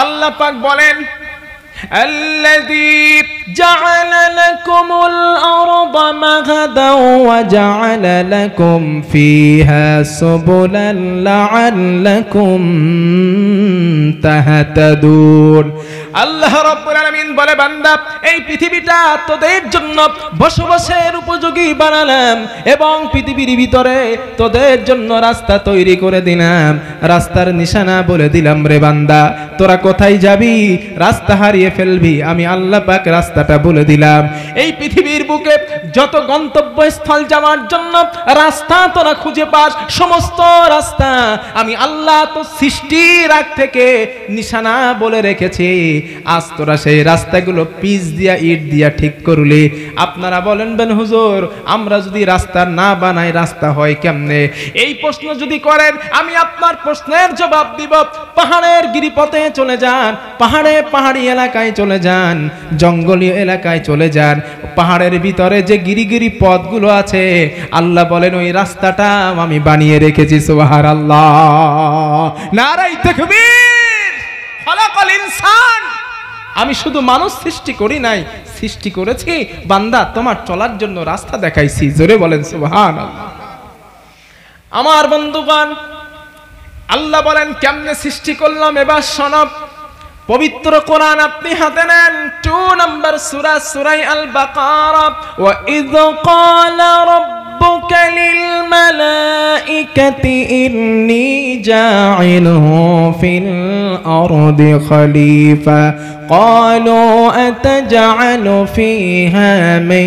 আল্লাহ পাক বলেন الذي جعل لكم الأرض مهدا وجعل لكم فيها سبلا لعلكم تهتدون আল্লাহ রব্বুল আলামিন বলে বান্দা এই পৃথিবীটা তোদের জন্য বসবাসের উপযোগী বানালাম এবং পৃথিবীর ভিতরে তোদের জন্য রাস্তা তৈরি করে দিলাম রাস্তার নিশানা বলে দিলাম রে বান্দা তোরা কোথায় যাবি রাস্তা হারিয়ে ফেলবি আমি আল্লাহ পাক রাস্তাটা বলে দিলাম এই পৃথিবীর বুকে যত গন্তব্যস্থল যাওয়ার জন্য রাস্তা তোরা খুঁজে পাস সমস্ত রাস্তা আমি আল্লাহ তো সৃষ্টির আগ থেকে নিশানা বলে রেখেছি আজ তোরা সেই রাস্তাগুলো পিচ দিয়া ইট দিয়া ঠিক করলি আপনারা বলেন বেন হুজুর আমরা যদি রাস্তা না বানাই রাস্তা হয় কেমনে এই প্রশ্ন যদি করেন আমি আপনার প্রশ্নের জবাব দিব পাহাড়ের গিরিপথে চলে যান পাহাড়ে পাহাড়ি এলাকায় চলে যান জঙ্গলীয় এলাকায় চলে যান পাহাড়ের ভিতরে যে গিরিগিরি পথগুলো আছে আল্লাহ বলেন ওই রাস্তাটা আমি বানিয়ে রেখেছি সোহার আল্লাহ নারাই দেখবি ইনসান আমি শুধু মানুষ সৃষ্টি করি নাই সৃষ্টি করেছি বান্দা তোমার চলার জন্য রাস্তা দেখাইছি জোরে বলেন সুবহান আমার বন্ধুগণ আল্লাহ বলেন কেমনে সৃষ্টি করলাম এবার সনব পবিত্র কোরআন আপনি হাতে নেন টু নাম্বার সুরা সুরাই আল বাকারা ওয়া ইদ ক্বালা ربك للملائكة إني جاعله في الأرض خليفة قالوا أتجعل فيها من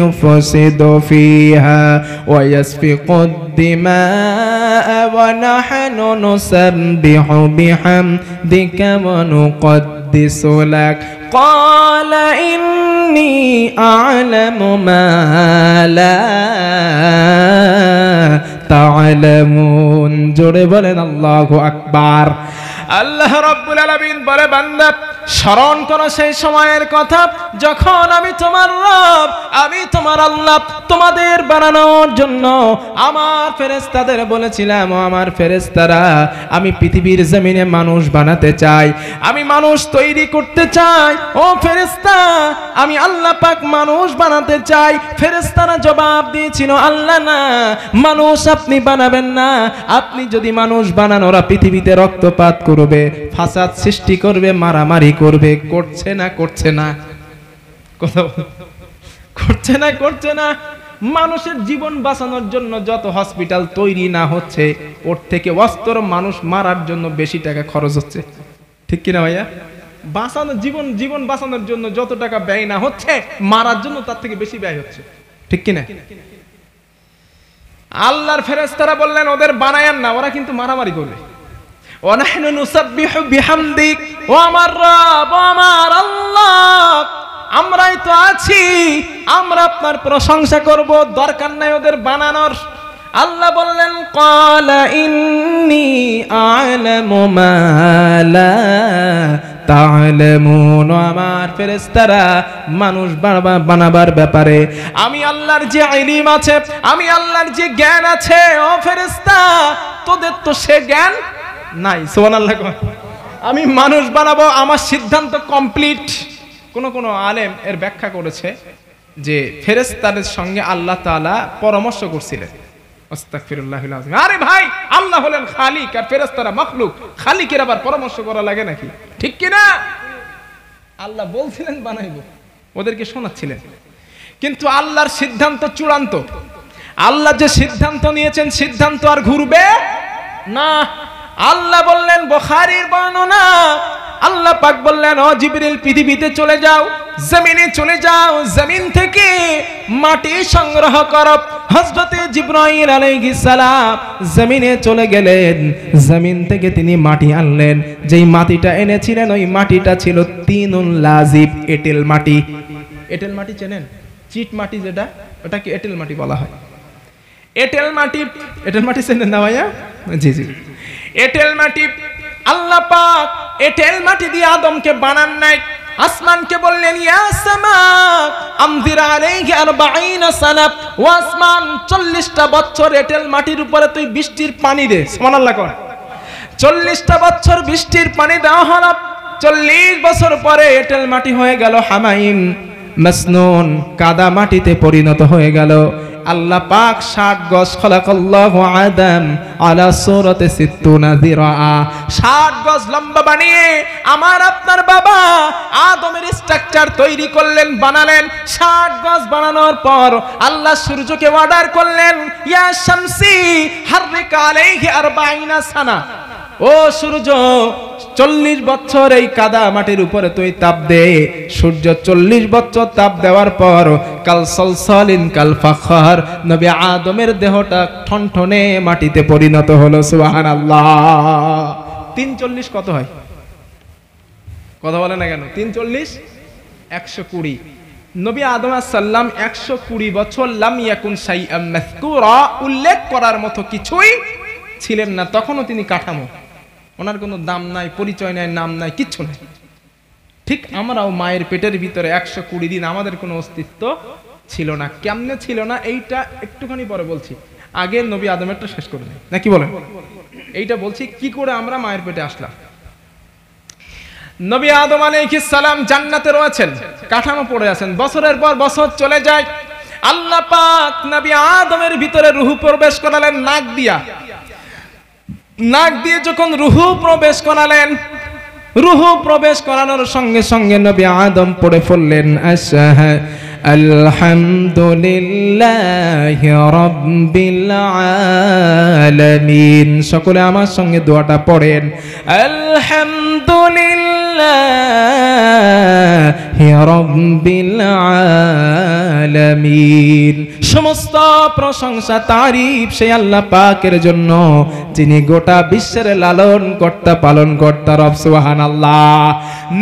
يفسد فيها ويسفق الدماء ونحن نسبح بحمدك ونقدس لك قال إني أعلم ما لا تعلمون জোরে বলেন الله أكبر الله رب العالمين স্মরণ করো সেই সময়ের কথা যখন আমি তোমার রব আমি তোমার আল্লাহ তোমাদের বানানোর জন্য আমার ফেরেস্তাদের বলেছিলাম আমার ফেরেস্তারা আমি পৃথিবীর জমিনে মানুষ বানাতে চাই আমি মানুষ তৈরি করতে চাই ও ফেরেস্তা আমি আল্লাহ পাক মানুষ বানাতে চাই ফেরেস্তারা জবাব দিয়েছিল আল্লাহ না মানুষ আপনি বানাবেন না আপনি যদি মানুষ বানান ওরা পৃথিবীতে রক্তপাত করবে ফাসাদ সৃষ্টি করবে মারামারি করবে করছে না করছে না কথা করছে না করছে না মানুষের জীবন বাঁচানোর জন্য যত হসপিটাল তৈরি না হচ্ছে ওর থেকে অস্ত্র মানুষ মারার জন্য বেশি টাকা খরচ হচ্ছে ঠিক কিনা ভাইয়া বাঁচানো জীবন জীবন বাঁচানোর জন্য যত টাকা ব্যয় না হচ্ছে মারার জন্য তার থেকে বেশি ব্যয় হচ্ছে ঠিক কিনা আল্লাহর ফেরেস্তারা বললেন ওদের বানায়ান না ওরা কিন্তু মারামারি করবে বিহামদিক ও আমার রব আমার আল্লাহ আমরাই তো আছি আমরা আপনার প্রশংসা করব দরকার নাই ওদের বানানোর আল্লাহ বললেন কলা ইন্নি আলামু মালা তাহলেমুন আমার ফেরেস্তারা মানুষ বানাবার ব্যাপারে আমি আল্লাহর যে আইনিম আছে আমি আল্লাহর যে জ্ঞান আছে ও ফেরেস্তা তোদের তো সে জ্ঞান নাই সোমান আল্লাহ আমি মানুষ বানাবো আমার সিদ্ধান্ত কমপ্লিট কোন কোন আলেম এর ব্যাখ্যা করেছে যে ফেরেস্তাদের সঙ্গে আল্লাহ তালা পরামর্শ করছিলেন আরে ভাই আল্লাহ হলেন খালিক আর ফেরেস্তারা মখলুক খালিকের আবার পরামর্শ করা লাগে নাকি ঠিক কিনা আল্লাহ বলছিলেন বানাইব ওদেরকে শোনাচ্ছিলেন কিন্তু আল্লাহর সিদ্ধান্ত চূড়ান্ত আল্লাহ যে সিদ্ধান্ত নিয়েছেন সিদ্ধান্ত আর ঘুরবে না আল্লাহ বললেন বখারির বর্ণনা আল্লাহ পাক বললেন ও জিবরিল পৃথিবীতে চলে যাও জমিনে চলে যাও জমিন থেকে মাটি সংগ্রহ কর হজরতে জিব্রাইল আলাইহিস সালাম জমিনে চলে গেলেন জমিন থেকে তিনি মাটি আনলেন যেই মাটিটা এনেছিলেন ওই মাটিটা ছিল তিনুন লাজিব এটেল মাটি এটেল মাটি চেনেন চিট মাটি যেটা ওটাকে এটেল মাটি বলা হয় এটেল মাটি এটেল মাটি চেনেন না ভাইয়া জি জি এটেল মাটি আল্লাহ পাক এটেল মাটি দিয়ে আদমকে বানান নাই আসমানকে বললেন ও আসমান চল্লিশটা বছর এটেল মাটির উপরে তুই বৃষ্টির পানি দে সমানাল্লাহ কর চল্লিশটা বছর বৃষ্টির পানি দেওয়া হল চল্লিশ বছর পরে এটেল মাটি হয়ে গেল হামাইম মাসনুন কাদা মাটিতে পরিণত হয়ে গেল আল্লাহ পাক ষাট গজ খলাকল্লাহ আদম আলা সুরতে সিত্তুনা জিরাআ ষাট গজ লম্বা বানিয়ে আমার আপনার বাবা আদমের স্ট্রাকচার তৈরি করলেন বানালেন ষাট গজ বানানোর পর আল্লাহ সূর্যকে অর্ডার করলেন ইয়া শামসি হাররিক আলাইহি বাইনা সানা ও সূর্য চল্লিশ বছর এই কাদা মাটির উপরে তুই তাপ দে সূর্য চল্লিশ বছর তাপ দেওয়ার পর কাল সলসলিন কাল ফাখর নবী আদমের দেহটা ঠনঠনে মাটিতে পরিণত হলো সুহান আল্লাহ তিন চল্লিশ কত হয় কথা বলে না কেন তিন চল্লিশ একশো কুড়ি নবী আদম আসাল্লাম একশো কুড়ি বছর লাম ইয়াকুন সাই উল্লেখ করার মতো কিছুই ছিলেন না তখনও তিনি কাঠামো ওনার কোনো দাম নাই পরিচয় নাই নাম নাই কিচ্ছু নাই ঠিক আমরাও মায়ের পেটের ভিতরে একশো কুড়ি দিন আমাদের কোনো অস্তিত্ব ছিল না কেমনে ছিল না এইটা একটুখানি পরে বলছি আগে নবী আদমেরটা শেষ করে দেয় নাকি বলে এইটা বলছি কি করে আমরা মায়ের পেটে আসলাম নবী আদম আলাইহিস সালাম জান্নাতে রয়েছেন কাঠামো পড়ে আছেন বছরের পর বছর চলে যায় আল্লাহ পাক নবী আদমের ভিতরে রুহু প্রবেশ করালেন নাক দিয়া নাক দিয়ে যখন রুহু প্রবেশ করালেন রুহু প্রবেশ করানোর সঙ্গে সঙ্গে নবী আদম পড়ে ফেললেন আলহামদুলিল্লাহ রব্বিল আলামিন সকলে আমার সঙ্গে দোয়াটা পড়েন আলহামদুলিল্লাহ সমস্ত প্রশংসা তারিফ সে আল্লাহ পাকের জন্য যিনি গোটা বিশ্বের লালন কর্তা পালন কর্তা রব সুহান আল্লাহ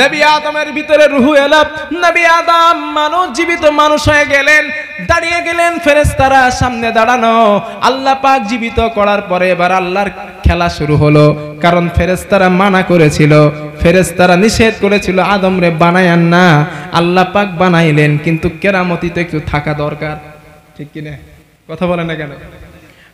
নবী আদমের ভিতরে রুহু এলাম নবী আদম মানুষ জীবিত মানুষ হয়ে গেলেন দাঁড়িয়ে গেলেন ফেরেস্তারা সামনে দাঁড়ানো আল্লাহ পাক জীবিত করার পরে এবার আল্লাহর খেলা শুরু হলো কারণ ফেরেস্তারা মানা করেছিল ফেরেস্তারা নিষেধ করেছিল আদম রে বানায়ান না আল্লাহ পাক বানাইলেন কিন্তু কেরামতিতে একটু থাকা দরকার ঠিক কিনে কথা বলে না কেন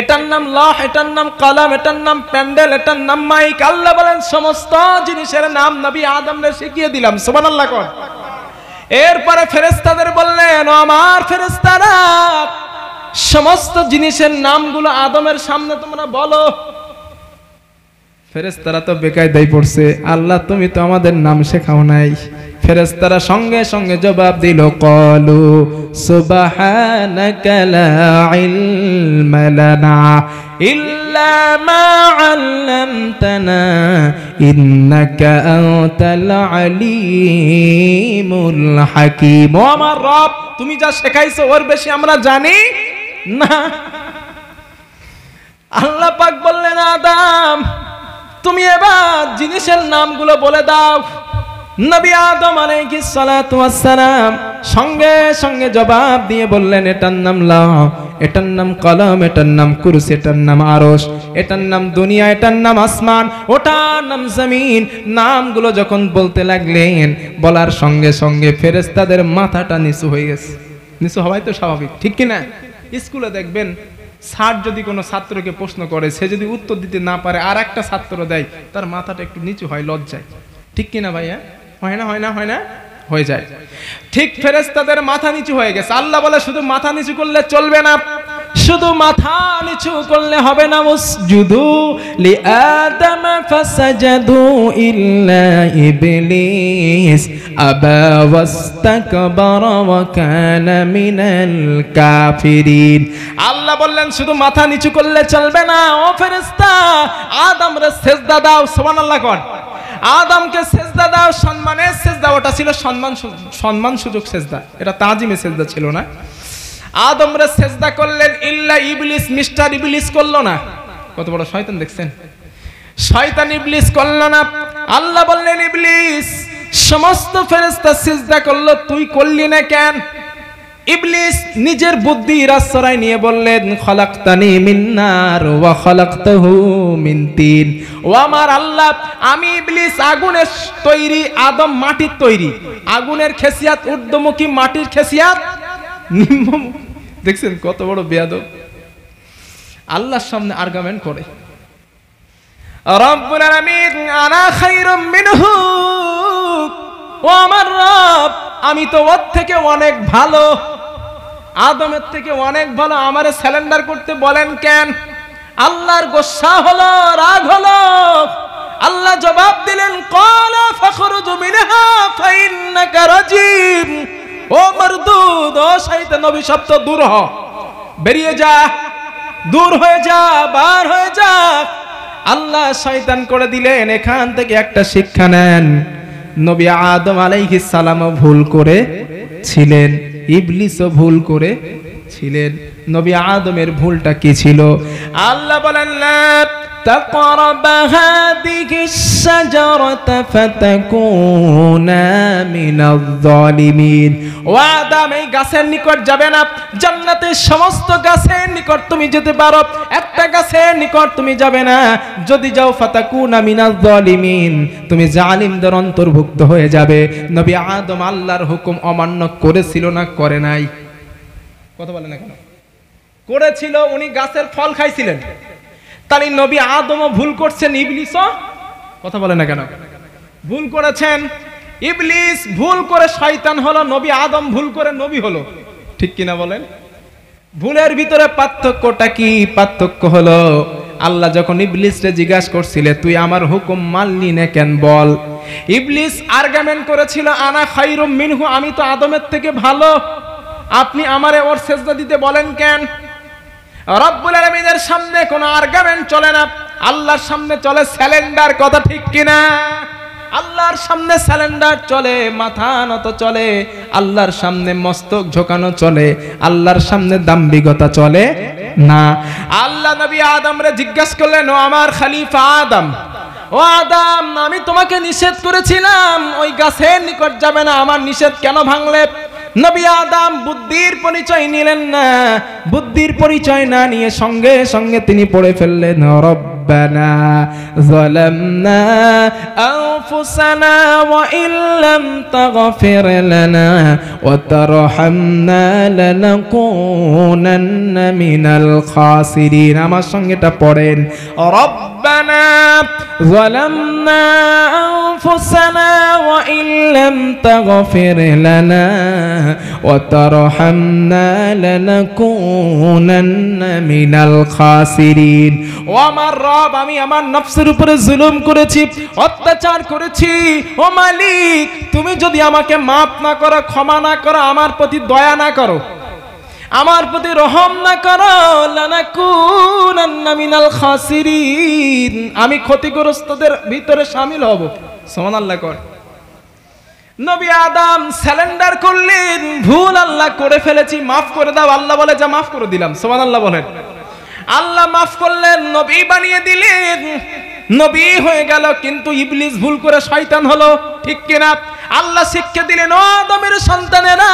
এটার নাম লাহ এটার নাম কালাম এটার নাম প্যান্ডেল এটার নাম মাইক আল্লাহ বলেন সমস্ত জিনিসের নাম নবী আদমরে শিখিয়ে দিলাম সুমান আল্লাহ কর এরপরে ফেরেস্তাদের বললেন আমার ফেরেস্তারা সমস্ত জিনিসের নামগুলো আদমের সামনে তোমরা বলো ফেরেস্তারা তো বেকায় বেকায়দাই পড়ছে আল্লাহ তুমি তো আমাদের নাম শেখাও নাই ফেরেস্তারা সঙ্গে সঙ্গে জবাব দিল কলু সুবহানাকা লা ইলমা লানা ইল্লা মা আল্লামতানা ইন্নাকা আনতাল রব তুমি যা শেখাইছো ওর বেশি আমরা জানি না আল্লাহ পাক বললেন আদাম তুমি এবার জিনিসের নামগুলো বলে দাও নবী আদম আলাইহিস সালাতু ওয়াসসালাম সঙ্গে সঙ্গে জবাব দিয়ে বললেন এটার নাম লাহ এটার নাম কলম এটার নাম কুরুস এটার নাম আরশ এটার নাম দুনিয়া এটার নাম আসমান ওটার নাম জমিন নামগুলো যখন বলতে লাগলেন বলার সঙ্গে সঙ্গে ফেরেশতাদের মাথাটা নিচু হয়ে গেছে নিচু হওয়াই তো স্বাভাবিক ঠিক কি না স্কুলে দেখবেন স্যার যদি কোনো ছাত্রকে প্রশ্ন করে সে যদি উত্তর দিতে না পারে আর একটা ছাত্র দেয় তার মাথাটা একটু নিচু হয় লজ্জায় ঠিক কিনা ভাইয়া হয় না হয় না হয় না হয়ে যায় ঠিক ফেরেস্তাদের মাথা নিচু হয়ে গেছে আল্লাহ বলে শুধু মাথা নিচু করলে চলবে না শুধু মাথা নিচু করলে হবে না মুসজুদু লি আদম ফাসাজাদু ইল্লা ইবলিস আবা ওয়াস্তাকবারা ওয়া কানা মিনাল কাফিরিন আল্লাহ বললেন শুধু মাথা নিচু করলে চলবে না ও ফেরেশতা রে সিজদা দাও সুবহানাল্লাহ কর আদমকে সেজদা দেওয়ার সম্মানে সেজদা ওটা ছিল সম্মান সম্মান সুযোগ সেজদা এটা তাজিমে সেজদা ছিল না আদমরা সেজদা করলেন ইল্লা ইবলিস মিস্টার ইবলিস করলো না কত বড় শয়তান দেখছেন শয়তান ইবলিস করলো না আল্লাহ বললেন ইবলিস সমস্ত ফেরেস্তা সেজদা করলো তুই করলি না কেন ইবলিস নিজের বুদ্ধি আশ্রয় নিয়ে বললেন খলাক্তানি মিন্নার ওয়া খলাক্ত হু মিন্তিন ও আমার আল্লাহ আমি ইবলিস আগুনের তৈরি আদম মাটির তৈরি আগুনের খেসিয়াত উর্দমুখী মাটির খেসিয়াত দেখছেন কত বড় বেয়াদ আল্লাহর সামনে আর্গুমেন্ট করে রব্বুল আলামিন আনা খায়রুম মিনহু ও আমার রব আমি তো ওর থেকে অনেক ভালো আদমের থেকে অনেক ভালো আমারে স্যালেন্ডার করতে বলেন কেন আল্লাহর গোসা হলো রাগ হলো আল্লাহ জবাব দিলেন কলা ফখরুজু মিনহা ফাইন্নাকা রাজিম ও মরদুদ ও শয়তান অভিশপ্ত দূর হ বেরিয়ে যা দূর হয়ে যা বার হয়ে যা আল্লাহ শয়তান করে দিলেন এখান থেকে একটা শিক্ষা নেন নবী আদম আলাইহি সালামও ভুল করে ছিলেন ইবলিসও ভুল করে ছিলেন নবী আদমের ভুলটা কি ছিল আল্লাহ বলেন না فاقتقرب هذه الشجرة فتكونا من الظالمين ওয়াদাম এই গাছের নিকট যাবে না জান্নাতের সমস্ত গাছের নিকট তুমি যেতে পারো একটা গাছের নিকট তুমি যাবে না যদি যাও ফাতাকুনা মিনাল জালিমিন তুমি জালিমদের অন্তর্ভুক্ত হয়ে যাবে নবী আদম আল্লাহর হুকুম অমান্য করেছিল না করে নাই কথা বলে না কেন করেছিল উনি গাছের ফল খাইছিলেন তাহলে নবী আদমও ভুল করছেন ইবলিস কথা বলে না কেন ভুল করেছেন ইবলিস ভুল করে শয়তান হলো নবী আদম ভুল করে নবী হলো ঠিক কিনা বলেন ভুলের ভিতরে পার্থক্যটা কি পার্থক্য হলো আল্লাহ যখন ইবলিসরে জিজ্ঞাসা করছিলে তুই আমার হুকুম মানলি না কেন বল ইবলিস আর্গামেন্ট করেছিল আনা খাইরুম মিনহু আমি তো আদমের থেকে ভালো আপনি আমারে ওর সেজদা দিতে বলেন কেন রব্বুল আলমিনের সামনে কোনো আর্গামেন্ট চলে না আল্লাহর সামনে চলে স্যালেন্ডার কথা ঠিক কিনা আল্লাহর সামনে স্যালেন্ডার চলে মাথা নত চলে আল্লাহর সামনে মস্তক ঝোকানো চলে আল্লাহর সামনে দাম্বিকতা চলে না আল্লাহ নবী আদমরে জিজ্ঞাসা করলেন ও আমার খালিফা আদম ও আদম আমি তোমাকে নিষেধ করেছিলাম ওই গাছের নিকট যাবে না আমার নিষেধ কেন ভাঙলে নবী আদম বুদ্ধির পরিচয় নিলেন না বুদ্ধির পরিচয় না নিয়ে সঙ্গে সঙ্গে তিনি পড়ে ফেললেন রব্ব ربنا ظلمنا أنفسنا وإن لم تغفر لنا وترحمنا لنكونن من الخاسرين ما সঙ্গে এটা ربنا ظلمنا أنفسنا وإن لم تغفر لنا وترحمنا لنكونن من الخاسرين ومن রব আমি আমার নফসের উপরে জুলুম করেছি অত্যাচার করেছি ও মালিক তুমি যদি আমাকে মাফ না করো ক্ষমা না করো আমার প্রতি দয়া না করো আমার প্রতি রহম না করো মিনাল খাসিরিন আমি ক্ষতিগ্রস্তদের ভিতরে সামিল হব সমান আল্লাহ কর নবী আদম স্যালেন্ডার করলেন ভুল আল্লাহ করে ফেলেছি মাফ করে দাও আল্লাহ বলে যা মাফ করে দিলাম সমান আল্লাহ বলেন আল্লাহ মাফ করলেন নবী বানিয়ে দিলেন নবী হয়ে গেল কিন্তু ইবলিস ভুল করে শয়তান হলো ঠিক কিনা আল্লাহ শিক্ষা দিলেন ও দমের সন্তানেরা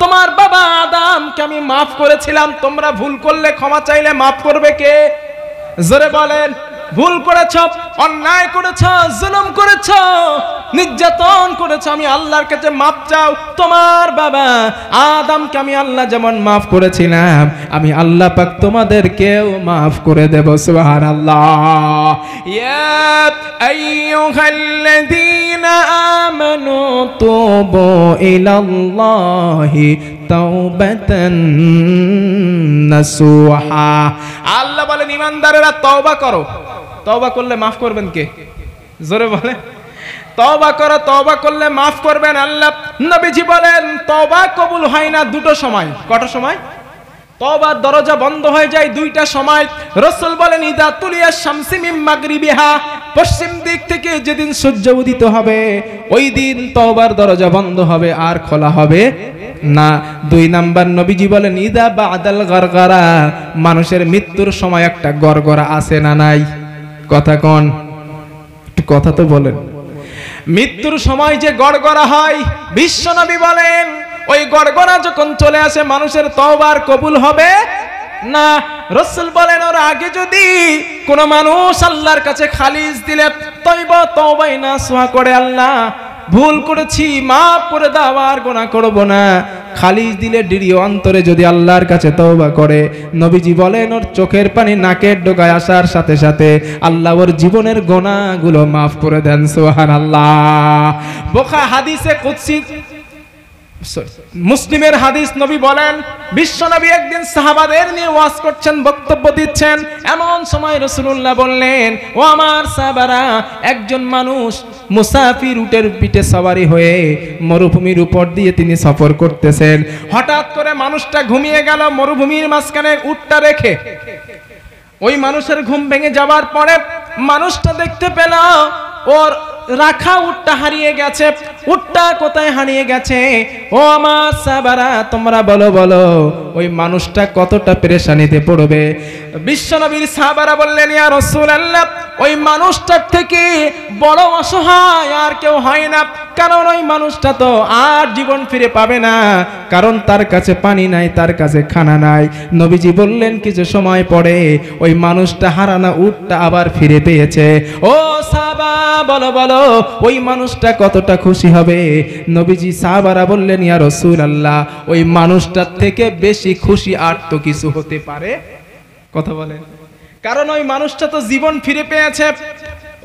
তোমার বাবা আদামকে আমি মাফ করেছিলাম তোমরা ভুল করলে ক্ষমা চাইলে মাফ করবে কে জোরে বলেন ভুল করেছ অন্যায় করেছ জুলুম করেছ নির্যাতন করেছে আমি আল্লাহর কাছে মাফ চাও তোমার বাবা আদমকে আমি আল্লাহ যেমন মাফ করেছিলাম আমি আল্লাহ পাক তোমাদেরকেও মাফ করে দেব সুবহানাল্লাহ ইয়া আইয়ুহাল্লাযীনা আমানু তুবু ইলাল্লাহি আল্লাহ বলেন ইমানদারেরা তওবা করো তওবা করলে মাফ করবেন কে জোরে বলে তবা করো তবা করলে মাফ করবেন আল্লাহ নবীজি বলেন তবা কবুল হয় না দুটো সময় কটা সময় তবার দরজা বন্ধ হয়ে যায় দুইটা সময় রসুল বলেন ইদা তুলিয়া শামসিমিম মাগরিবিহা পশ্চিম দিক থেকে যেদিন সূর্য উদিত হবে ওই দিন তবার দরজা বন্ধ হবে আর খোলা হবে না দুই নাম্বার নবীজি বলেন ইদা বা আদাল গরগরা মানুষের মৃত্যুর সময় একটা গরগরা আছে না নাই কথা কন কথা তো বলেন মৃত্যুর সময় যে গড়গড়া হয় বিশ্বনবী বলেন ওই গড়গড়া যখন চলে আসে মানুষের তওবার কবুল হবে না রসুল বলেন ওর আগে যদি কোন মানুষ আল্লাহর কাছে খালিজ দিলে তৈব তবাই না সোয়া করে আল্লাহ ভুল করেছি মাফ করে দাও আর গোনা করবো না খালিজ দিলে ডিড়ি অন্তরে যদি আল্লাহর কাছে তৌবা করে নবীজি বলেন ওর চোখের পানি নাকের ডোকায় আসার সাথে সাথে আল্লাহ ওর জীবনের গোনাগুলো মাফ করে দেন সোহান আল্লাহ বোখা হাদিসে কুৎসিত মুসলিমের হাদিস নবী বলেন বিশ্বনবী একদিন সাহাবাদের নিয়ে ওয়াজ করছেন বক্তব্য দিচ্ছেন এমন সময় রসুল্লাহ বললেন ও আমার সাহাবারা একজন মানুষ মুসাফির উটের পিঠে সবারি হয়ে মরুভূমির উপর দিয়ে তিনি সফর করতেছেন হঠাৎ করে মানুষটা ঘুমিয়ে গেল মরুভূমির মাঝখানে উটটা রেখে ওই মানুষের ঘুম ভেঙে যাওয়ার পরে মানুষটা দেখতে পেল ওর রাখা উটটা হারিয়ে গেছে উটটা কোথায় হারিয়ে গেছে ও আমার সাবারা তোমরা বলো বলো ওই মানুষটা কতটা পেরেশানিতে পড়বে বিশ্বনবীর সাবারা বললেন ইয়া রাসূলুল্লাহ ওই মানুষটার থেকে বড় অসহায় আর কেউ হয় না কারণ ওই মানুষটা তো আর জীবন ফিরে পাবে না কারণ তার কাছে পানি নাই তার কাছে খানা নাই নবীজি বললেন কিছু সময় পরে ওই মানুষটা হারানা উঠটা আবার ফিরে পেয়েছে ও সাবা বলো বলো ওই মানুষটা কতটা খুশি হবে নবীজি সাহাবারা বললেন ইয়া রসুল আল্লাহ ওই মানুষটার থেকে বেশি খুশি আর তো কিছু হতে পারে কথা বলেন কারণ ওই মানুষটা তো জীবন ফিরে পেয়েছে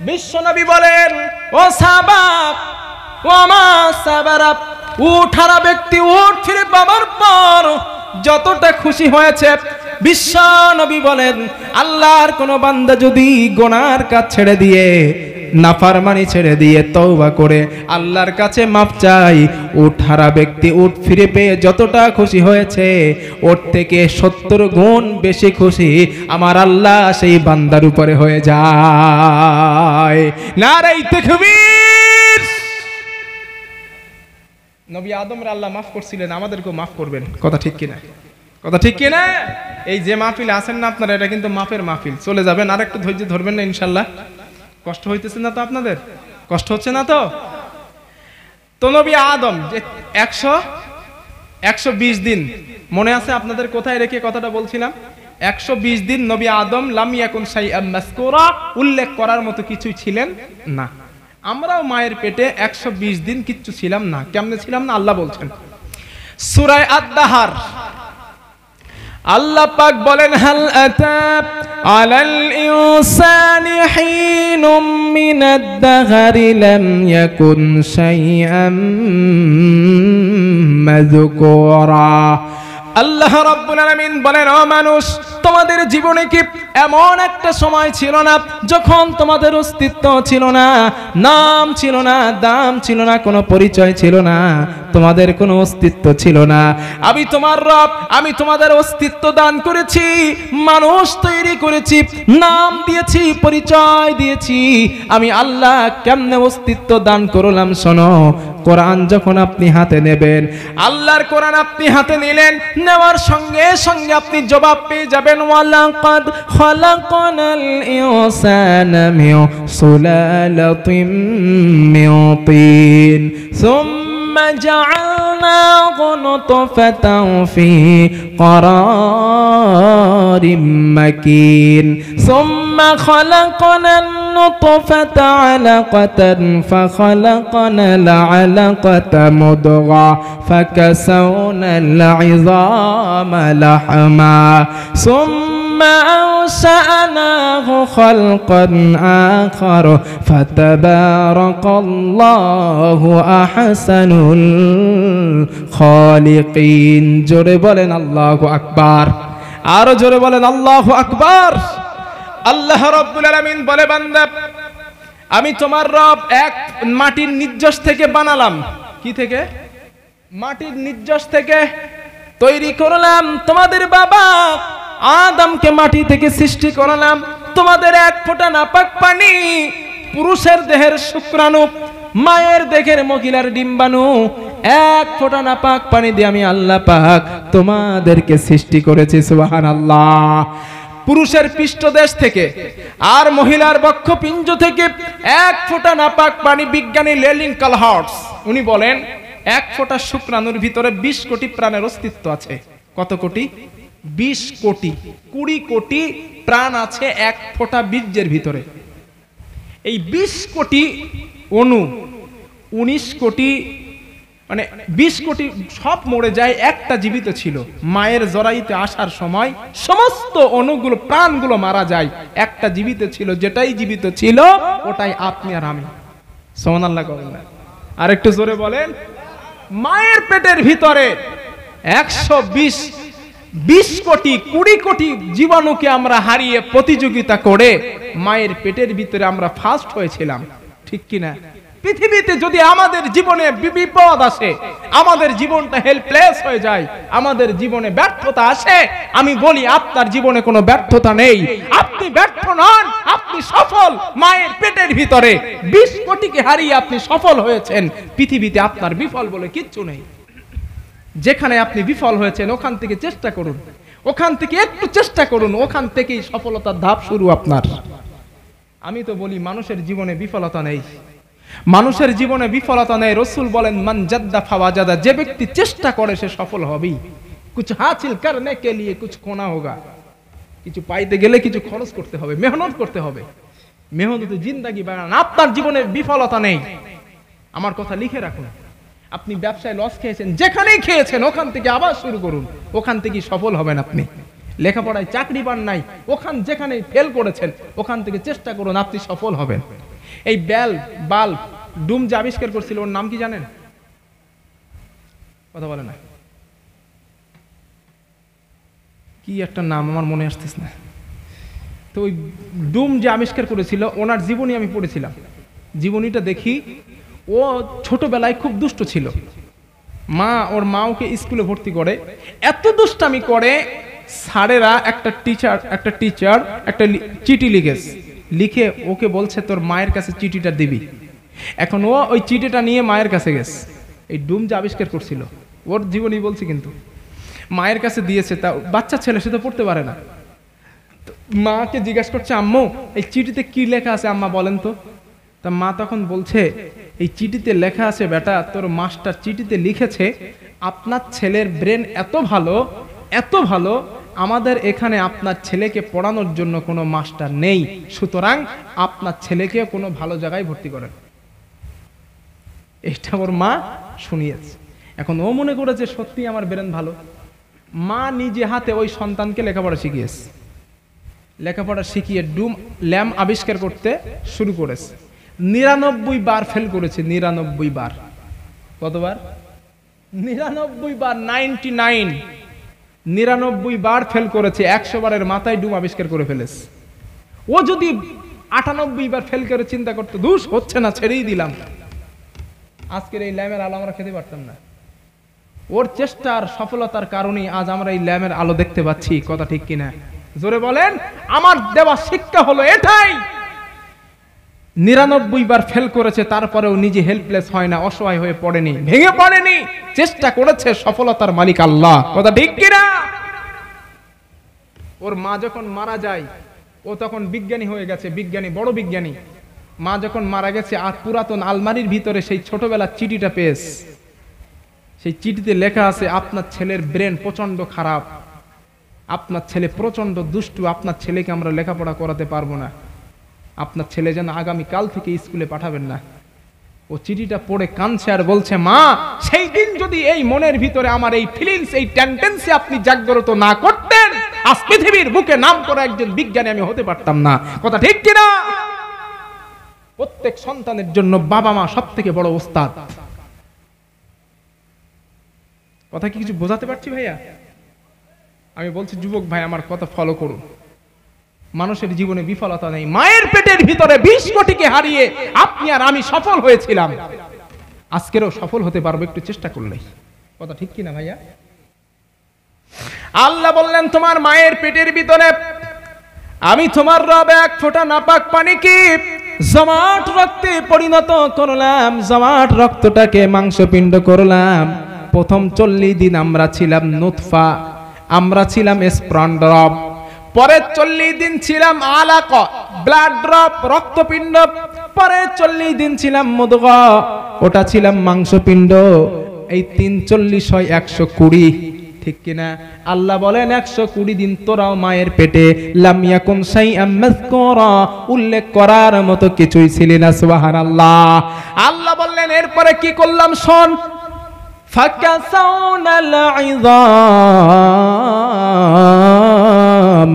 বিশ্বনবী বলেন ও সাবাব ও মা সাবারাব উঠারা ব্যক্তি উঠ ফিরে পাবার পর যতটা খুশি হয়েছে বিশ্ব নবী বলেন আল্লাহর কোনো বান্দা যদি গোনার কাজ ছেড়ে দিয়ে নাফারমানি ছেড়ে দিয়ে তওবা করে আল্লাহর কাছে মাপ চাই উঠ হারা ব্যক্তি উঠ ফিরে পেয়ে যতটা খুশি হয়েছে ওর থেকে সত্তর গুণ বেশি খুশি আমার আল্লাহ সেই বান্দার উপরে হয়ে যায় নারাই তেখবির নবী আদমর আল্লাহ মাফ করছিলেন আমাদেরকেও মাফ করবেন কথা ঠিক কিনা কথা ঠিক কিনা এই যে মাহফিল আছেন না আপনারা এটা কিন্তু মাফের মাহফিল চলে যাবেন আর একটু ধৈর্য ধরবেন না ইনশাল্লাহ কষ্ট হইতেছে না তো আপনাদের কষ্ট হচ্ছে না তো তো আদম যে একশো একশো বিশ দিন মনে আছে আপনাদের কোথায় রেখে কথাটা বলছিলাম একশো বিশ দিন নবী আদম লামিয়াকুন সাই উল্লেখ করার মতো কিছুই ছিলেন না আমরাও মায়ের পেটে একশো বিশ দিন কিচ্ছু ছিলাম না কেমনে ছিলাম না আল্লাহ বলছেন সুরায় আদাহার আল্লাহ পাক বলেন হাল আতাব আলাল ইনসানি হিনুম মিনাদ দাহরি লাম ইয়াকুন শাইআম মাযকুরা আল্লাহ রাব্বুল আলামিন বলেন ও মানুষ তোমাদের জীবনে কি এমন একটা সময় ছিল না যখন তোমাদের অস্তিত্ব ছিল না নাম ছিল না দাম ছিল না কোনো পরিচয় ছিল না তোমাদের কোনো অস্তিত্ব ছিল না আমি তোমার রব আমি তোমাদের অস্তিত্ব দান করেছি মানুষ তৈরি করেছি নাম দিয়েছি পরিচয় দিয়েছি আমি আল্লাহ কেমনে অস্তিত্ব দান করলাম শোনো কোরআন যখন আপনি হাতে নেবেন আল্লাহর কোরআন আপনি হাতে নিলেন নেওয়ার সঙ্গে সঙ্গে আপনি জবাব পেয়ে যাবেন ওয়ালাকাদ খলাকনাল ইনসানা মিন সুলালাতিম মিন তিন ثم جعلناه نطفة في قرار مكين ثم خلقنا نطفة علقة فخلقنا العلقة مضغة فكسونا العظام لحما ثم أنشأناه خلقا آخر فتبارك الله أحسن الخالقين جربوا لنا الله أكبر আরো জোরে বলেন আল্লাহ আল্লাহ রব্দুল আলমিন বলে বান্দা আমি তোমার রব এক মাটির নির্যাস থেকে বানালাম কি থেকে মাটির নির্যাস থেকে তৈরি করলাম তোমাদের বাবা আদমকে মাটি থেকে সৃষ্টি করলাম তোমাদের এক ফোঁটা নাপাক পানি পুরুষের দেহের শুক্রাণু মায়ের দেহের মহিলার ডিম্বাণু এক ফোঁটা নাপাক পানি দিয়ে আমি আল্লাহ পাক তোমাদেরকে সৃষ্টি করেছি সুবহানাল্লাহ আল্লাহ পুরুষের পৃষ্ঠদেশ থেকে আর মহিলার বক্ষ পিঞ্জ থেকে এক ফোঁটা নাপাক পানি বিজ্ঞানী লেলিং কালহার্টস উনি বলেন এক ফোঁটা শুক্রাণুর ভিতরে ২০ কোটি প্রাণের অস্তিত্ব আছে কত কোটি ২০ কোটি কুড়ি কোটি প্রাণ আছে এক ফোঁটা বীর্যের ভিতরে এই ২০ কোটি অণু ১৯ কোটি মানে বিশ কোটি সব মরে যায় একটা জীবিত ছিল মায়ের জরাইতে আসার সময় সমস্ত অনুগুলো প্রাণগুলো মারা যায় একটা জীবিত ছিল যেটাই জীবিত ছিল ওটাই আপনি আর আমি সমান আল্লাহ করেন না আর একটু জোরে বলেন মায়ের পেটের ভিতরে একশো বিশ বিশ কোটি কুড়ি কোটি জীবাণুকে আমরা হারিয়ে প্রতিযোগিতা করে মায়ের পেটের ভিতরে আমরা ফার্স্ট হয়েছিলাম ঠিক কিনা পৃথিবীতে যদি আমাদের জীবনে বিপদ আসে আমাদের জীবনটা হেল্পলেস হয়ে যায় আমাদের জীবনে ব্যর্থতা আসে আমি বলি আপনার জীবনে কোনো ব্যর্থতা নেই আপনি ব্যর্থ নন আপনি সফল মায়ের পেটের ভিতরে বিশ কোটিকে হারিয়ে আপনি সফল হয়েছেন পৃথিবীতে আপনার বিফল বলে কিচ্ছু নেই যেখানে আপনি বিফল হয়েছেন ওখান থেকে চেষ্টা করুন ওখান থেকে একটু চেষ্টা করুন ওখান থেকেই সফলতার ধাপ শুরু আপনার আমি তো বলি মানুষের জীবনে বিফলতা নেই মানুষের জীবনে বিফলতা নেই রসুল বলেন মান জাদ্দা ফাওয়াজাদা যে ব্যক্তি চেষ্টা করে সে সফল হবেই কিছু হাসিল করনে কে লিয়ে কিছু কোনা হোগা কিছু পাইতে গেলে কিছু খরচ করতে হবে মেহনত করতে হবে মেহনত জিন্দাগি বাড়ান আপনার জীবনে বিফলতা নেই আমার কথা লিখে রাখুন আপনি ব্যবসায় লস খেয়েছেন যেখানেই খেয়েছেন ওখান থেকে আবার শুরু করুন ওখান থেকে সফল হবেন আপনি লেখাপড়ায় চাকরি পান নাই ওখান যেখানে ফেল করেছেন ওখান থেকে চেষ্টা করুন আপনি সফল হবেন এই ব্যাল বাল্ব ডুম যে আবিষ্কার করছিল ওর নাম কি জানেন কথা বলে না কি একটা নাম আমার মনে আসতেছে না তো ওই ডুম যে আবিষ্কার করেছিল ওনার জীবনী আমি পড়েছিলাম জীবনীটা দেখি ও ছোটবেলায় খুব দুষ্ট ছিল মা ওর মা ওকে স্কুলে ভর্তি করে এত দুষ্টামি করে স্যারেরা একটা টিচার একটা টিচার একটা চিঠি লিখেছে লিখে ওকে বলছে তোর মায়ের কাছে চিঠিটা দিবি এখন ও ওই চিঠিটা নিয়ে মায়ের কাছে গেছে এই ডুম যে আবিষ্কার করছিল ওর জীবনই বলছি কিন্তু মায়ের কাছে দিয়েছে তা বাচ্চা ছেলে সে তো পড়তে পারে না মাকে জিজ্ঞাসা করছে আম্মু এই চিঠিতে কি লেখা আছে আম্মা বলেন তো তা মা তখন বলছে এই চিঠিতে লেখা আছে বেটা তোর মাস্টার চিঠিতে লিখেছে আপনার ছেলের ব্রেন এত ভালো এত ভালো আমাদের এখানে আপনার ছেলেকে পড়ানোর জন্য কোনো মাস্টার নেই সুতরাং আপনার ছেলেকে কোনো ভালো জায়গায় ভর্তি করেন এটা আমার মা শুনিয়েছে এখন ও মনে করেছে সত্যি আমার ব্রেন ভালো মা নিজে হাতে ওই সন্তানকে লেখাপড়া শিখিয়েছে লেখাপড়া শিখিয়ে ডুম ল্যাম্প আবিষ্কার করতে শুরু করেছে নিরানব্বই বার ফেল করেছে নিরানব্বই বার কতবার নিরানব্বই বার নাইনটি নাইন নিরানব্বই বার ফেল করেছে একশো বারের মাথায় ডুম আবিষ্কার করে ফেলেছে ও যদি আটানব্বই বার ফেল করে চিন্তা করতো দুষ হচ্ছে না ছেড়েই দিলাম আজকের এই ল্যামের আলো আমরা খেতে পারতাম না ওর চেষ্টার সফলতার কারণে আজ আমরা এই ল্যামের আলো দেখতে পাচ্ছি কথা ঠিক কিনা জোরে বলেন আমার দেওয়া শিক্ষা হলো এটাই নিরানব্বই বার ফেল করেছে তারপরেও নিজে হেল্পলেস হয় না অসহায় হয়ে পড়েনি ভেঙে পড়েনি চেষ্টা করেছে সফলতার মালিক আল্লাহ কথা ঠিক কিনা ওর মা যখন মারা যায় ও তখন বিজ্ঞানী হয়ে গেছে বিজ্ঞানী বড় বিজ্ঞানী মা যখন মারা গেছে আর পুরাতন আলমারির ভিতরে সেই ছোটবেলার চিঠিটা পেস সেই চিঠিতে লেখা আছে আপনার ছেলের ব্রেন প্রচণ্ড খারাপ আপনার ছেলে প্রচণ্ড দুষ্টু আপনার ছেলেকে আমরা লেখাপড়া করাতে পারবো না আপনার ছেলে যেন আগামীকাল থেকে স্কুলে পাঠাবেন না ও চিঠিটা পড়ে কানছে আর বলছে মা সেই দিন যদি এই মনের ভিতরে আমার এই ফিলিংস এই টেন্ডেন্সি আপনি জাগ্রত না করতেন আজ পৃথিবীর বুকে নাম করা একজন বিজ্ঞানী আমি হতে পারতাম না কথা ঠিক কিনা প্রত্যেক সন্তানের জন্য বাবা মা সব থেকে বড় ওস্তাদ কথা কি কিছু বোঝাতে পারছি ভাইয়া আমি বলছি যুবক ভাই আমার কথা ফলো করুন মানুষের জীবনে বিফলতা নেই মায়ের পেটের ভিতরে বিশ কোটিকে হারিয়ে আপনি আর আমি সফল হয়েছিলাম আজকেরও সফল হতে পারবো একটু চেষ্টা করলেই কথা ঠিক কিনা ভাইয়া আল্লাহ বললেন তোমার মায়ের পেটের ভিতরে আমি তোমার রবে এক ফোটা নাপাক পানি কি জমাট রক্তে পরিণত করলাম জমাট রক্তটাকে মাংসপিণ্ড করলাম প্রথম চল্লিশ দিন আমরা ছিলাম নুৎফা আমরা ছিলাম স্প্রন ড্রপ পরের চল্লিশ দিন ছিলাম আলাক ব্লাড ড্রপ রক্তপিণ্ড পরে চল্লিশ দিন ছিলাম মধুগ ওটা ছিলাম মাংসপিণ্ড এই তিন চল্লিশ হয় একশো কুড়ি ঠিক কিনা আল্লাহ বলেন একশো কুড়ি দিন তোরাও মায়ের পেটে উল্লেখ করার মতো কিছুই ছিল না সুবাহান আল্লাহ আল্লাহ বললেন এরপরে কি করলাম শোন ফাঁকা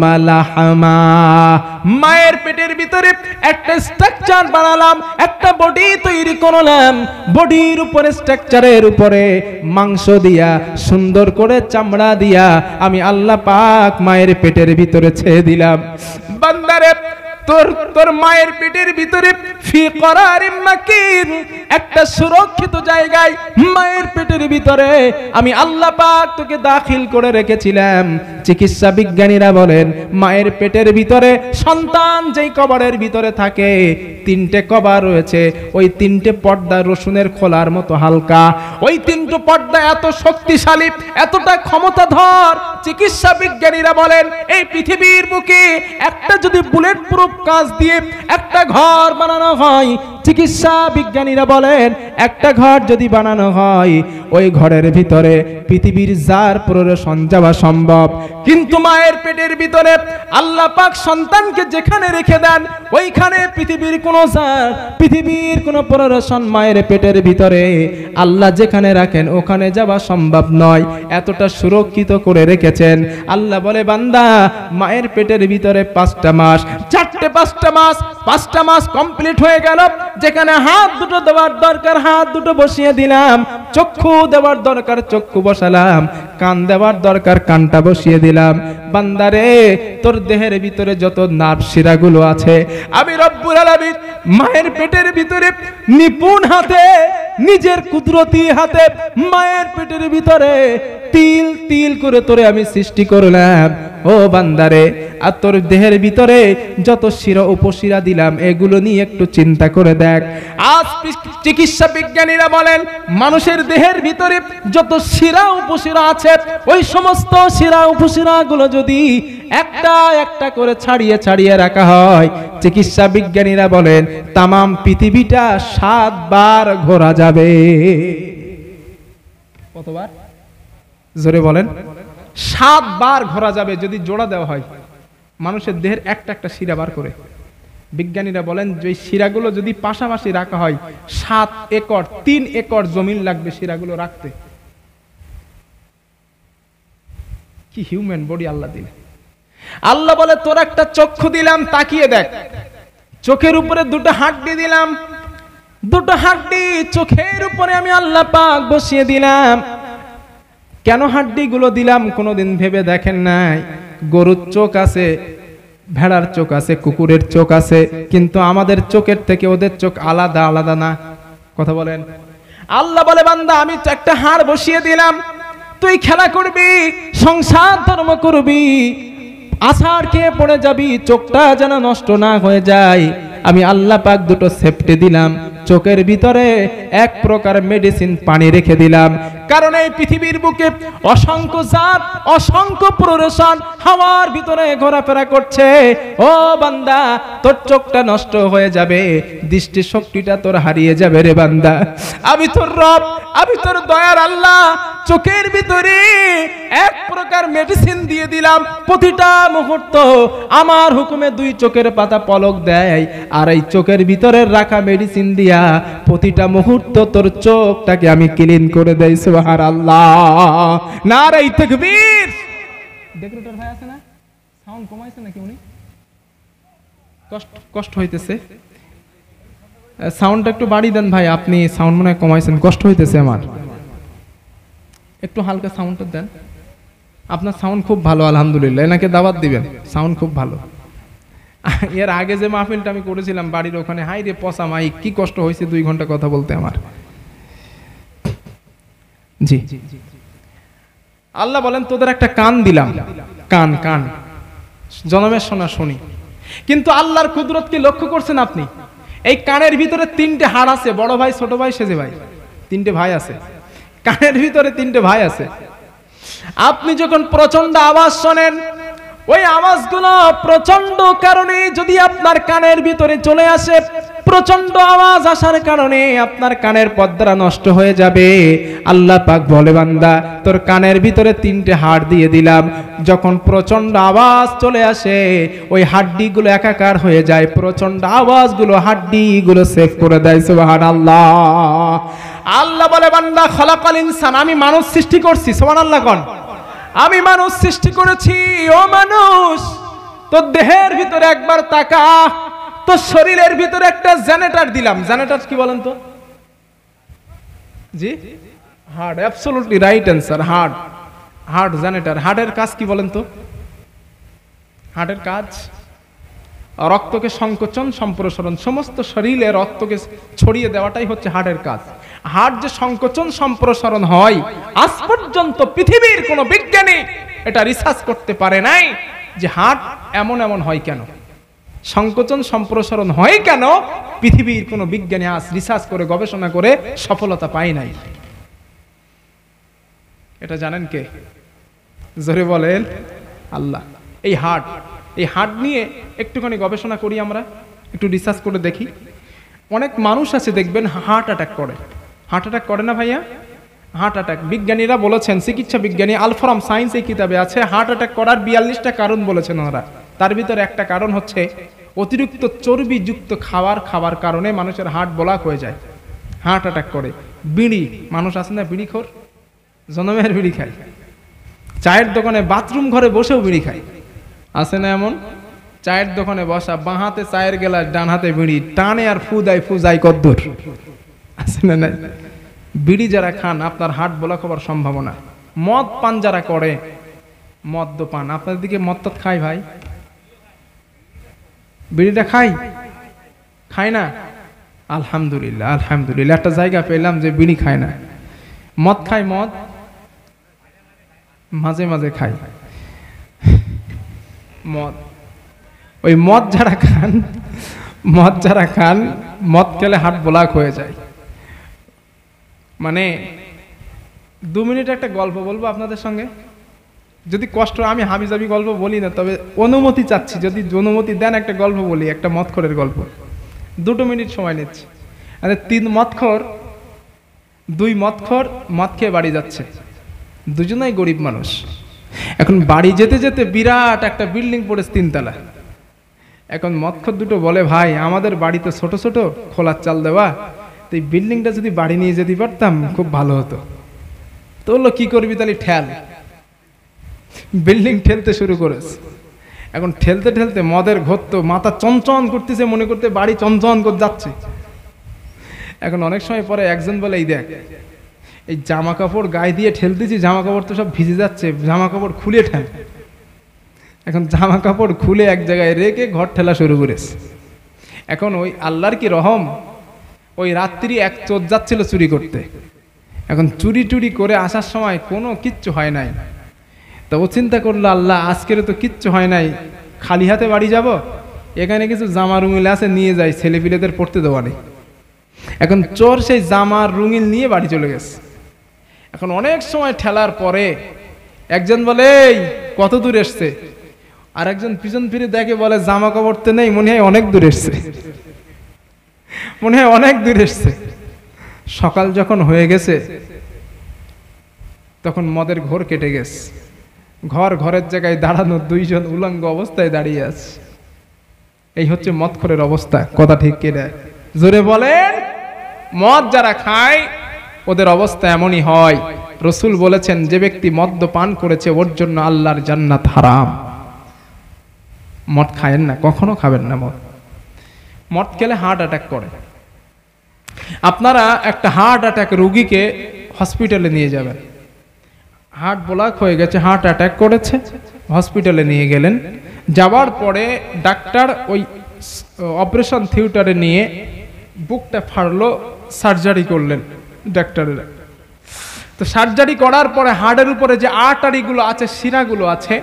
মায়ের পেটের ভিতরে একটা স্ট্রাকচার বানালাম একটা বডি তৈরি করলাম বডির উপরে স্ট্রাকচারের উপরে মাংস দিয়া সুন্দর করে চামড়া দিয়া আমি আল্লাহ পাক মায়ের পেটের ভিতরে ছেড়ে দিলাম বান্দারে তোর তোর মায়ের পেটের ভিতরে ফি করার মাকিন একটা সুরক্ষিত জায়গায় মায়ের পেটের ভিতরে আমি আল্লাহ পাক তোকে দাখিল করে রেখেছিলাম চিকিৎসা বিজ্ঞানীরা বলেন মায়ের পেটের ভিতরে সন্তান যেই কবরের ভিতরে থাকে তিনটে কবা রয়েছে ওই তিনটে পর্দা রসুনের খোলার মতো হালকা ওই তিনটে পর্দা এত শক্তিশালী এতটা ক্ষমতাধর চিকিৎসা বিজ্ঞানীরা বলেন এই পৃথিবীর বুকে একটা যদি বুলেট প্রুফ কাজ দিয়ে একটা ঘর বানানো হয় চিকিৎসা বিজ্ঞানীরা বলেন একটা ঘর যদি বানানো হয় ওই ঘরের ভিতরে পৃথিবীর যার প্ররসন যাওয়া সম্ভব কিন্তু মায়ের পেটের ভিতরে আল্লাহ পাক সন্তানকে যেখানে রেখে দেন ওইখানে পৃথিবীর কোনো যার পৃথিবীর কোনো প্ররসন মায়ের পেটের ভিতরে আল্লাহ যেখানে রাখেন ওখানে যাওয়া সম্ভব নয় এতটা সুরক্ষিত করে রেখেছেন আল্লাহ বলে বান্দা মায়ের পেটের ভিতরে পাঁচটা মাস চারটে পাঁচটা মাস পাঁচটা মাস কমপ্লিট হয়ে গেল যেখানে হাত দুটো দেওয়ার দরকার হাত দুটো বসিয়ে দিলাম চক্ষু দেওয়ার দরকার চক্ষু বসালাম কান দেওয়ার দরকার কানটা বসিয়ে দিলাম বান্দারে তোর দেহের ভিতরে যত নার্ভ শিরাগুলো আছে আমি রব্বুল আলামিন মায়ের পেটের ভিতরে নিপুণ হাতে নিজের কুদরতি হাতে মায়ের পেটের ভিতরে তিল তিল করে তোরে আমি সৃষ্টি করলাম ও বান্দারে আর তোর দেহের ভিতরে যত শিরা উপশিরা দিলাম এগুলো নিয়ে একটু চিন্তা করে দেখ আজ চিকিৎসা বিজ্ঞানীরা বলেন মানুষের দেহের ভিতরে যত শিরা উপশিরা আছে ওই সমস্ত শিরা উপশিরাগুলো যদি একটা একটা করে ছাড়িয়ে ছাড়িয়ে রাখা হয় চিকিৎসা বিজ্ঞানীরা বলেন তাম পৃথিবীটা সাতবার ঘোরা যায় যাবে কতবার জোরে বলেন সাতবার ঘোরা যাবে যদি জোড়া দেওয়া হয় মানুষের দেহের একটা একটা শিরা বার করে বিজ্ঞানীরা বলেন যে শিরাগুলো যদি পাশাপাশি রাখা হয় সাত একর তিন একর জমিন লাগবে শিরাগুলো রাখতে কি হিউম্যান বডি আল্লাহ দিলে আল্লাহ বলে তোর একটা চক্ষু দিলাম তাকিয়ে দেখ চোখের উপরে দুটো হাড্ডি দিলাম দুটো হাড্ডি চোখের উপরে আমি আল্লাহ পাক বসিয়ে দিলাম কেন গুলো দিলাম কোনোদিন ভেবে দেখেন নাই গরুর চোখ আছে ভেড়ার চোখ আছে কুকুরের চোখ আছে কিন্তু আমাদের চোখের থেকে ওদের চোখ আলাদা আলাদা না কথা বলেন আল্লাহ বলে বান্দা আমি একটা হাড় বসিয়ে দিলাম তুই খেলা করবি সংসার ধর্ম করবি আষাঢ় খেয়ে পড়ে যাবি চোখটা যেন নষ্ট না হয়ে যায় আমি আল্লাহ পাক দুটো সেফটি দিলাম চোখের ভিতরে এক প্রকার মেডিসিন পানি রেখে দিলাম কারণ এই পৃথিবীর বুকে অসংখ্য জাত অসংখ্য প্ররেশন হাওয়ার ভিতরে ঘোরাফেরা করছে ও বান্দা তোর চোখটা নষ্ট হয়ে যাবে দৃষ্টি শক্তিটা তোর হারিয়ে যাবে রে বান্দা আমি তোর রব আমি তোর দয়ার আল্লাহ চোখের ভিতরে এক প্রকার মেডিসিন দিয়ে দিলাম প্রতিটা মুহূর্ত আমার হুকুমে দুই চোখের পাতা পলক দেয় আর এই চোখের ভিতরে রাখা মেডিসিন দিয়া প্রতিটা মুহূর্ত তোর চোখটাকে আমি ক্লিন করে দেই সুহার আল্লাহ না রে তকবীর ডেকোরেটর ভাই আছে না সাউন্ড কমাইছে নাকি উনি কষ্ট কষ্ট হইতেছে সাউন্ডটা একটু বাড়িয়ে দেন ভাই আপনি সাউন্ড মনে হয় কমাইছেন কষ্ট হইতেছে আমার একটু হালকা সাউন্ডটা দেন আপনার সাউন্ড খুব ভালো আলহামদুলিল্লাহ এনাকে দাওয়াত দিবেন সাউন্ড খুব ভালো এর আগে যে মাহফিলটা আমি করেছিলাম বাড়ির ওখানে হাই রে পসা মাই কি কষ্ট হয়েছে দুই ঘন্টা কথা বলতে আমার জি আল্লাহ বলেন তোদের একটা কান দিলাম কান কান জনমের শোনা শুনি কিন্তু আল্লাহর কুদরত কি লক্ষ্য করছেন আপনি এই কানের ভিতরে তিনটে হাড় আছে বড় ভাই ছোট ভাই সেজে ভাই তিনটে ভাই আছে কানের ভিতরে তিনটে ভাই আছে আপনি যখন প্রচন্ড আওয়াজ শোনেন ওই আওয়াজগুলো প্রচন্ড কারণে যদি আপনার কানের ভিতরে চলে আসে প্রচন্ড আওয়াজ আসার কারণে আপনার কানের পদ্মা নষ্ট হয়ে যাবে আল্লাহ পাক বলে বান্দা তোর কানের ভিতরে তিনটে হাড় দিয়ে দিলাম যখন প্রচন্ড আওয়াজ চলে আসে ওই হাড্ডিগুলো একাকার হয়ে যায় প্রচন্ড আওয়াজগুলো হাড্ডিগুলো সেভ করে দেয় সোহান আল্লাহ আল্লাহ বলে বান্দা খলাকাল ইনসান আমি মানুষ সৃষ্টি করছি সোহান আল্লাহ কন আমি মানুষ সৃষ্টি করেছি ও মানুষ তোর দেহের ভিতরে একবার তাকা তো শরীরের ভিতরে একটা জেনেটার দিলাম জেনেটার কি বলেন তো জি heart absolutely right answer heart heart জেনেটার হার্টের কাজ কি বলেন তো হার্টের কাজ রক্তকে সংকোচন সম্প্রসারণ সমস্ত শরীরে রক্তকে ছড়িয়ে দেওয়াটাই হচ্ছে হার্টের কাজ হার্ট যে সংকোচন সম্প্রসারণ হয় আজ পর্যন্ত পৃথিবীর কোনো বিজ্ঞানী এটা রিসার্চ করতে পারে নাই যে হার্ট এমন এমন হয় কেন সংকোচন সম্প্রসারণ হয় কেন পৃথিবীর কোনো বিজ্ঞানী আজ রিসার্চ করে গবেষণা করে সফলতা পায় নাই এটা জানেন কে জোরে বলেন আল্লাহ এই হাট এই হাট নিয়ে একটুখানি গবেষণা করি আমরা একটু রিসার্চ করে দেখি অনেক মানুষ আছে দেখবেন হার্ট অ্যাটাক করে হার্ট অ্যাটাক করে না ভাইয়া হার্ট অ্যাটাক বিজ্ঞানীরা বলেছেন চিকিৎসা বিজ্ঞানী আলফরাম সায়েন্স এই কিতাবে আছে হার্ট অ্যাটাক করার বিয়াল্লিশটা কারণ বলেছেন ওরা তার ভিতরে একটা কারণ হচ্ছে অতিরিক্ত চর্বিযুক্ত খাবার খাওয়ার কারণে মানুষের হার্ট ব্লক হয়ে যায় হার্ট অ্যাটাক করে বিড়ি মানুষ আছে না বিড়ি খোর জনমের বিড়ি খায় চায়ের দোকানে বাথরুম ঘরে বসেও বিড়ি খায় আছে না এমন চায়ের দোকানে বসা বাঁ হাতে চায়ের গেলাস ডান হাতে বিড়ি টানে আর ফুদাই ফুজাই কদ্দুর আছে না নাই বিড়ি যারা খান আপনার হার্ট ব্লক হবার সম্ভাবনা মদ পান যারা করে মদ্যপান আপনাদের দিকে মদ খায় ভাই বিড়িটা খাই খাই না আলহামদুলিল্লাহ আলহামদুলিল্লাহ একটা জায়গা পেলাম যে বিড়ি খায় না মদ খায় মদ মাঝে মাঝে খাই মদ ওই মদ যারা খান মদ যারা খান মদ খেলে হাট বোলাক হয়ে যায় মানে দু মিনিট একটা গল্প বলবো আপনাদের সঙ্গে যদি কষ্ট আমি হাবিজাবি গল্প বলি না তবে অনুমতি চাচ্ছি যদি অনুমতি দেন একটা গল্প বলি একটা মৎখরের গল্প দুটো মিনিট সময় নিচ্ছি আরে তিন মৎখর দুই মৎখর মদ খেয়ে বাড়ি যাচ্ছে দুজনাই গরিব মানুষ এখন বাড়ি যেতে যেতে বিরাট একটা বিল্ডিং পড়েছে তিনতলা এখন মৎখর দুটো বলে ভাই আমাদের বাড়িতে ছোট ছোট খোলার চাল দেওয়া তো এই বিল্ডিংটা যদি বাড়ি নিয়ে যেতে পারতাম খুব ভালো হতো তো বললো কী করবি তাহলে ঠ্যাল বিল্ডিং ঠেলতে শুরু করেছে এখন ঠেলতে ঠেলতে মদের ঘত্ত মাথা চঞ্চন করতেছে মনে করতে বাড়ি চঞ্চন করে যাচ্ছে এখন অনেক সময় পরে একজন বলে এই দেখ এই জামা কাপড় গায়ে দিয়ে ঠেলতেছি জামা কাপড় তো সব ভিজে যাচ্ছে জামা কাপড় খুলে ঠেল এখন জামা কাপড় খুলে এক জায়গায় রেখে ঘর ঠেলা শুরু করেছে এখন ওই আল্লাহর কি রহম ওই রাত্রি এক চোর যাচ্ছিল চুরি করতে এখন চুরি টুরি করে আসার সময় কোনো কিচ্ছু হয় নাই তা ও চিন্তা করলো আল্লাহ আজকের তো কিচ্ছু হয় নাই খালি হাতে বাড়ি যাব এখানে কিছু জামা রুঙিল আছে নিয়ে যাই ছেলেপিলেদের পড়তে দেওয়া নেই এখন চোর সেই জামার রুঙিল নিয়ে বাড়ি চলে গেছে এখন অনেক সময় ঠেলার পরে একজন বলে এই কত দূর এসছে আর একজন পিছন ফিরে দেখে বলে জামা কাপড় তো নেই মনে হয় অনেক দূর এসছে মনে হয় অনেক দূর এসছে সকাল যখন হয়ে গেছে তখন মদের ঘোর কেটে গেছে ঘর ঘরের জায়গায় দাঁড়ানো দুইজন উলঙ্গ অবস্থায় দাঁড়িয়ে আছে এই হচ্ছে করে অবস্থা কথা ঠিক কিনা জোরে বলেন মদ যারা খায় ওদের অবস্থা এমনই হয় রসুল বলেছেন যে ব্যক্তি মদ্য পান করেছে ওর জন্য আল্লাহর জান্নাত হারাম মদ খায়েন না কখনো খাবেন না মদ মদ খেলে হার্ট অ্যাটাক করে আপনারা একটা হার্ট অ্যাটাক রুগীকে হসপিটালে নিয়ে যাবেন হার্ট ব্লক হয়ে গেছে হার্ট অ্যাটাক করেছে হসপিটালে নিয়ে গেলেন যাওয়ার পরে ডাক্তার ওই অপারেশন থিয়েটারে নিয়ে বুকটা ফাড়লো সার্জারি করলেন ডাক্তারেরা তো সার্জারি করার পরে হাড়ের উপরে যে আটারিগুলো আছে শিরাগুলো আছে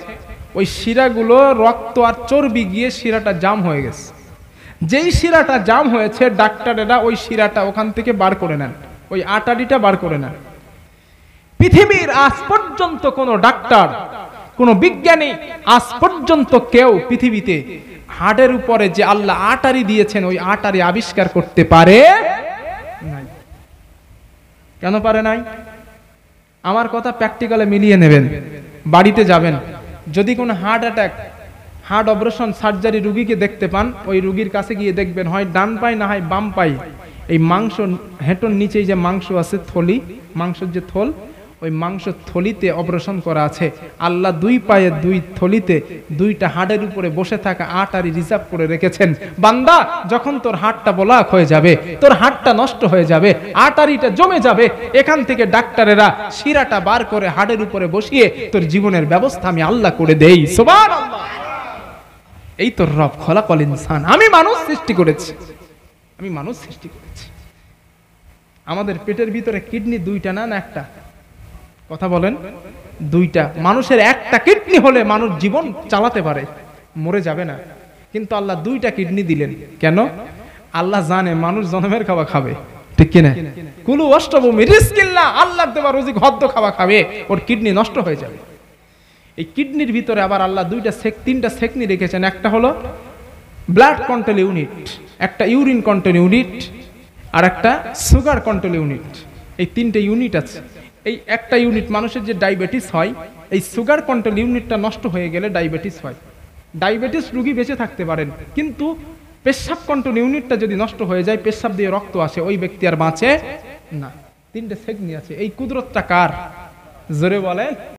ওই শিরাগুলো রক্ত আর চর্বি গিয়ে শিরাটা জাম হয়ে গেছে যেই শিরাটা জাম হয়েছে ডাক্তারেরা ওই শিরাটা ওখান থেকে বার করে নেন ওই আটারিটা বার করে নেন পৃথিবীর আজ পর্যন্ত কোনো ডাক্তার কোনো বিজ্ঞানী আজ পর্যন্ত কেউ পৃথিবীতে হাড়ের উপরে যে আল্লাহ আটারি দিয়েছেন ওই আটারি আবিষ্কার করতে পারে নাই কেন পারে নাই আমার কথা প্র্যাকটিক্যালে মিলিয়ে নেবেন বাড়িতে যাবেন যদি কোনো heart attack heart operation surgery রুগীকে দেখতে পান ওই রুগীর কাছে গিয়ে দেখবেন হয় ডান পাই না হয় বাম পাই এই মাংস হেঁটোর নিচেই যে মাংস আছে থলি মাংসের যে থল ওই মাংস থলিতে অপারেশন করা আছে আল্লাহ দুই পায়ে দুই থলিতে দুইটা হাড়ের উপরে বসে থাকা আট আরই রিজার্ভ করে রেখেছেন বান্দা যখন তোর হাড়টা বলাক হয়ে যাবে তোর হাড়টা নষ্ট হয়ে যাবে আট আর জমে যাবে এখান থেকে ডাক্তারেরা শিরাটা বার করে হাড়ের উপরে বসিয়ে তোর জীবনের ব্যবস্থা আমি আল্লাহ করে দেই সোবার এই তোর রব খলা কল ইনসান আমি মানুষ সৃষ্টি করেছি আমি মানুষ সৃষ্টি করেছি আমাদের পেটের ভিতরে কিডনি দুইটা না না একটা কথা বলেন দুইটা মানুষের একটা কিডনি হলে মানুষ জীবন চালাতে পারে মরে যাবে না কিন্তু আল্লাহ দুইটা কিডনি দিলেন কেন আল্লাহ জানে মানুষ জনমের খাওয়া খাবে ঠিক কিনা কুলু অষ্টভূমি রিস্কিল্লা আল্লাহ দেওয়া রুজি হদ্দ খাওয়া খাবে ওর কিডনি নষ্ট হয়ে যাবে এই কিডনির ভিতরে আবার আল্লাহ দুইটা সেক তিনটা সেকনি রেখেছেন একটা হলো ব্লাড কন্ট্রোল ইউনিট একটা ইউরিন কন্ট্রোল ইউনিট আর একটা সুগার কন্ট্রোল ইউনিট এই তিনটে ইউনিট আছে এই একটা ইউনিট মানুষের যে ডায়াবেটিস হয় এই সুগার কন্ট্রোল ইউনিটটা নষ্ট হয়ে গেলে ডায়াবেটিস হয় ডায়াবেটিস রুগী বেঁচে থাকতে পারেন কিন্তু পেশাব কন্ট্রোল ইউনিটটা যদি নষ্ট হয়ে যায় পেশাব দিয়ে রক্ত আসে ওই ব্যক্তি আর বাঁচে না তিনটে সেগনি আছে এই কুদরতটা কার জোরে বলেন